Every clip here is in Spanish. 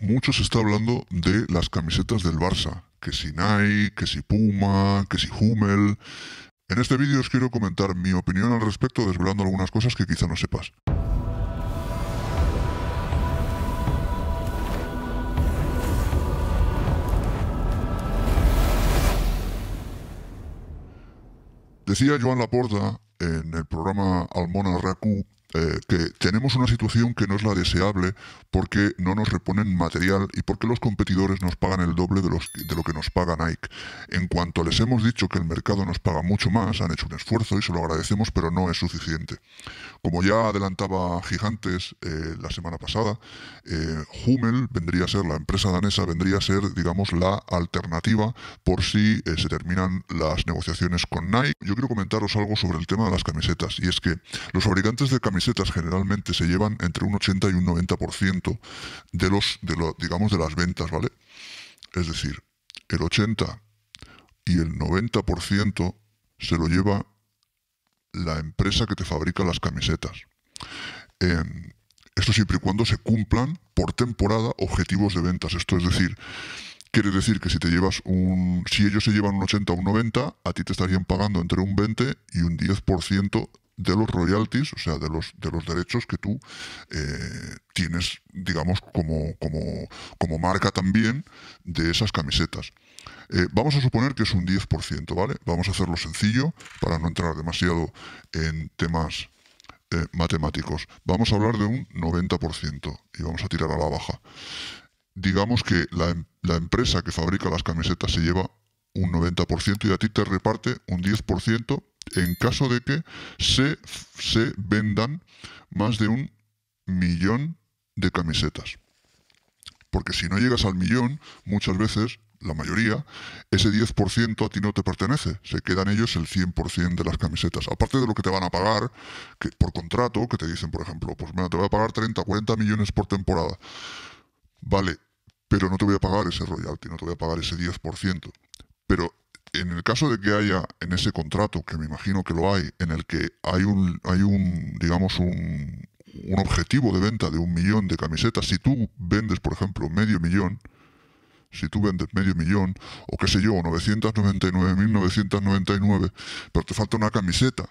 mucho se está hablando de las camisetas del Barça, que si Nike, que si Puma, que si Hummel. En este vídeo os quiero comentar mi opinión al respecto, desvelando algunas cosas que quizá no sepas. Decía Joan Laporta en el programa Almona raku eh, que tenemos una situación que no es la deseable porque no nos reponen material y porque los competidores nos pagan el doble de, lo que nos paga Nike. En cuanto les hemos dicho que el mercado nos paga mucho más, han hecho un esfuerzo y se lo agradecemos, pero no es suficiente. Como ya adelantaba Gigantes eh, la semana pasada, eh, Hummel vendría a ser, la empresa danesa vendría a ser, digamos, la alternativa por si se terminan las negociaciones con Nike. Yo quiero comentaros algo sobre el tema de las camisetas y es que los fabricantes de camisetas generalmente se llevan entre un 80 y un 90% de los, de lo, digamos, de las ventas, ¿vale? Es decir, el 80 y el 90% se lo lleva la empresa que te fabrica las camisetas. Em, esto siempre y cuando se cumplan por temporada objetivos de ventas. Esto es decir, quiere decir que si te llevas un. Si ellos se llevan un 80 o un 90, a ti te estarían pagando entre un 20 y un 10% de los royalties, o sea, de los, de los derechos que tú eh, tienes, digamos, como, como, marca también de esas camisetas. Eh, vamos a suponer que es un 10%, ¿vale? Vamos a hacerlo sencillo para no entrar demasiado en temas eh, matemáticos. Vamos a hablar de un 90% y vamos a tirar a la baja. Digamos que la, em, la empresa que fabrica las camisetas se lleva un 90% y a ti te reparte un 10% en caso de que se, se vendan más de un millón de camisetas. Porque si no llegas al millón, muchas veces, la mayoría, ese 10% a ti no te pertenece. Se quedan ellos el 100% de las camisetas. Aparte de lo que te van a pagar que por contrato, que te dicen, por ejemplo, pues bueno, te voy a pagar 30, 40 millones por temporada. Vale, pero no te voy a pagar ese royalty, no te voy a pagar ese 10%. Pero en el caso de que haya en ese contrato, que me imagino que lo hay, en el que hay un, hay un digamos, un, objetivo de venta de un millón de camisetas, si tú vendes, por ejemplo, medio millón, si tú vendes medio millón, o qué sé yo, 999.999, pero te falta una camiseta,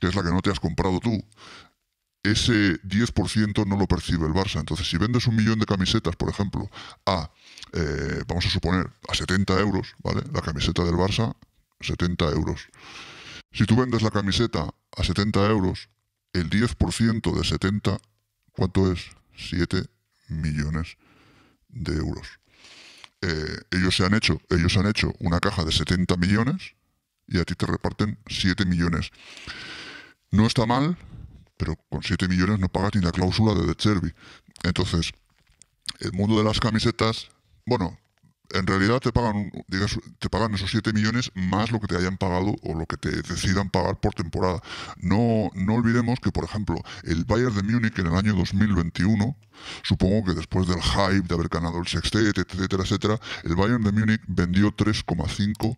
que es la que no te has comprado tú, ese 10% no lo percibe el Barça. Entonces, si vendes un millón de camisetas, por ejemplo, a, eh, vamos a suponer, a 70 euros, ¿vale? La camiseta del Barça, 70 euros. Si tú vendes la camiseta a 70 euros, el 10% de 70, ¿cuánto es? 7 millones de euros. Eh, ellos, se han hecho, ellos han hecho una caja de 70 millones y a ti te reparten 7 millones. No está mal, pero con 7 millones no pagas ni la cláusula de The Cherby. Entonces, el mundo de las camisetas, bueno, en realidad te pagan, digas, te pagan esos 7 millones más lo que te hayan pagado o lo que te decidan pagar por temporada. No, no olvidemos que, por ejemplo, el Bayern de Múnich en el año 2021, supongo que después del hype de haber ganado el sextet, etcétera, etcétera, el Bayern de Múnich vendió 3,5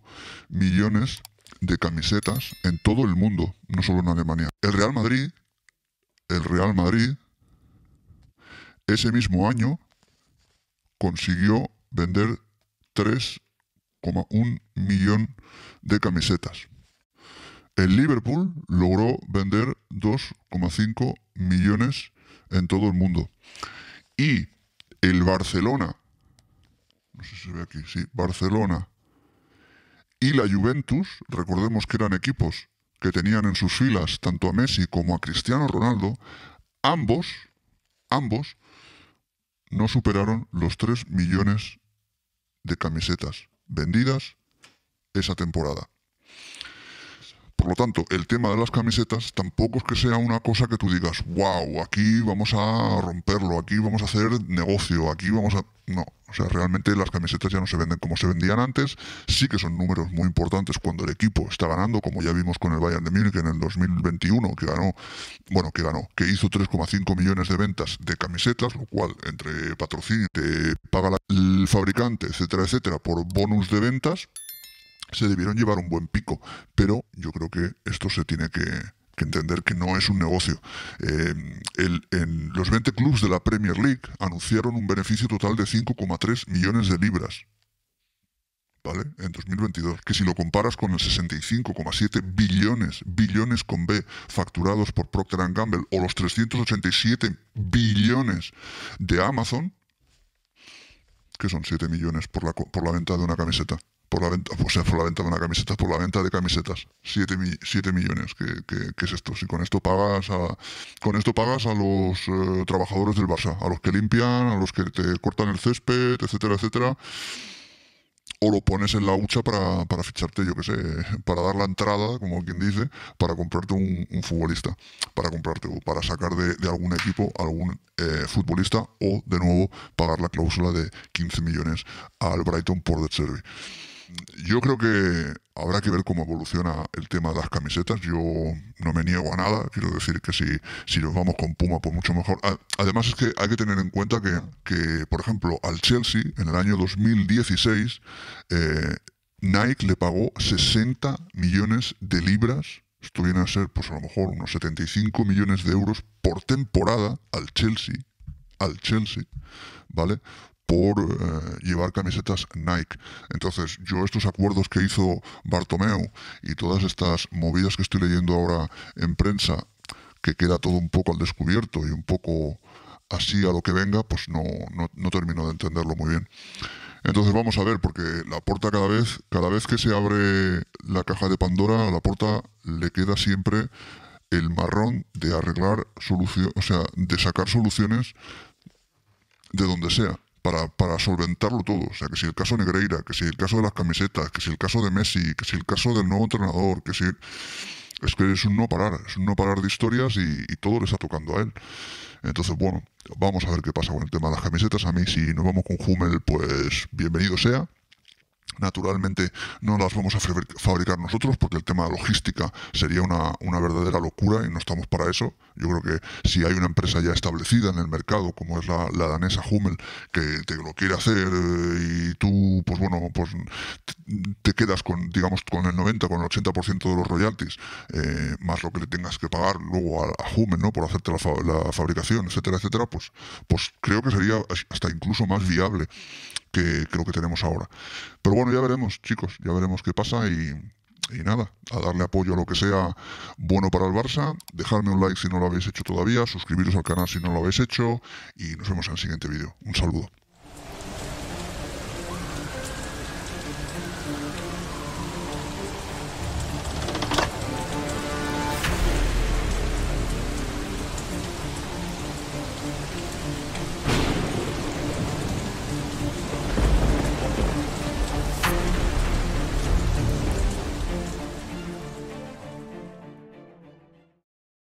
millones de camisetas en todo el mundo, no solo en Alemania. El Real Madrid el Real Madrid, ese mismo año consiguió vender 3,1 millón de camisetas. El Liverpool logró vender 2,5 millones en todo el mundo. Y el Barcelona, no sé si se ve aquí, sí, Barcelona y la Juventus, recordemos que eran equipos que tenían en sus filas tanto a Messi como a Cristiano Ronaldo, ambos, ambos, no superaron los 3 millones de camisetas vendidas esa temporada lo tanto, el tema de las camisetas tampoco es que sea una cosa que tú digas, wow, aquí vamos a romperlo, aquí vamos a hacer negocio, aquí vamos a... No, o sea, realmente las camisetas ya no se venden como se vendían antes, sí que son números muy importantes cuando el equipo está ganando, como ya vimos con el Bayern de Múnich en el 2021, que ganó, bueno, que ganó, que hizo 3,5 millones de ventas de camisetas, lo cual entre patrocinio, te paga el fabricante, etcétera, etcétera, por bonus de ventas, se debieron llevar un buen pico, pero yo creo que esto se tiene que, entender que no es un negocio. Eh, en los 20 clubes de la Premier League anunciaron un beneficio total de 5,3 millones de libras. ¿Vale? En 2022, que si lo comparas con el 65,7 billones, billones con B, facturados por Procter Gamble, o los 387 billones de Amazon, que son 7 millones por la venta de una camiseta por la venta, o pues, sea, por la venta de una camiseta, por la venta de camisetas, 7, millones, ¿qué es esto. Si con esto pagas a, con esto pagas a los eh, trabajadores del Barça, a los que limpian, a los que te cortan el césped, etcétera, etcétera, o lo pones en la hucha para, para ficharte, yo qué sé, para dar la entrada, como quien dice, para comprarte un, futbolista, para comprarte o para sacar de, algún equipo algún eh, futbolista o, de nuevo, pagar la cláusula de 15 millones al Brighton por De Servi. Yo creo que habrá que ver cómo evoluciona el tema de las camisetas. Yo no me niego a nada. Quiero decir que si, si nos vamos con Puma, pues mucho mejor. Además es que hay que tener en cuenta que, por ejemplo, al Chelsea en el año 2016 eh, Nike le pagó 60 millones de libras esto viene a ser, pues a lo mejor, unos 75 millones de euros por temporada al Chelsea, al Chelsea, ¿vale? por eh, llevar camisetas Nike. Entonces, yo estos acuerdos que hizo Bartomeu y todas estas movidas que estoy leyendo ahora en prensa, que queda todo un poco al descubierto y un poco así a lo que venga, pues no, no, termino de entenderlo muy bien. Entonces vamos a ver, porque la puerta cada vez, cada vez que se abre la caja de Pandora, a la puerta le queda siempre el marrón de arreglar solución, o sea, de sacar soluciones de donde sea para, solventarlo todo. O sea, que si el caso Negreira, que si el caso de las camisetas, que si el caso de Messi, que si el caso del nuevo entrenador, que si... Es que es un no parar, es un no parar de historias y, todo le está tocando a él. Entonces, bueno, vamos a ver qué pasa con el tema de las camisetas. A mí, si nos vamos con Hummel, pues bienvenido sea. Naturalmente no las vamos a fabricar nosotros porque el tema de logística sería una, una verdadera locura y no estamos para eso. Yo creo que si hay una empresa ya establecida en el mercado, como es la, danesa Hummel, que te lo quiere hacer eh, y tú, pues bueno, pues te quedas con, digamos, con el 90, con el 80% de los royalties, eh, más lo que le tengas que pagar luego a, Hummel, ¿no? Por hacerte la, fabricación, etcétera, etcétera, pues, pues creo que sería hasta incluso más viable que, que lo que tenemos ahora. Pero bueno, ya veremos, chicos, ya veremos qué pasa y, y nada, a darle apoyo a lo que sea bueno para el Barça, dejarme un like si no lo habéis hecho todavía, suscribiros al canal si no lo habéis hecho y nos vemos en el siguiente vídeo. Un saludo.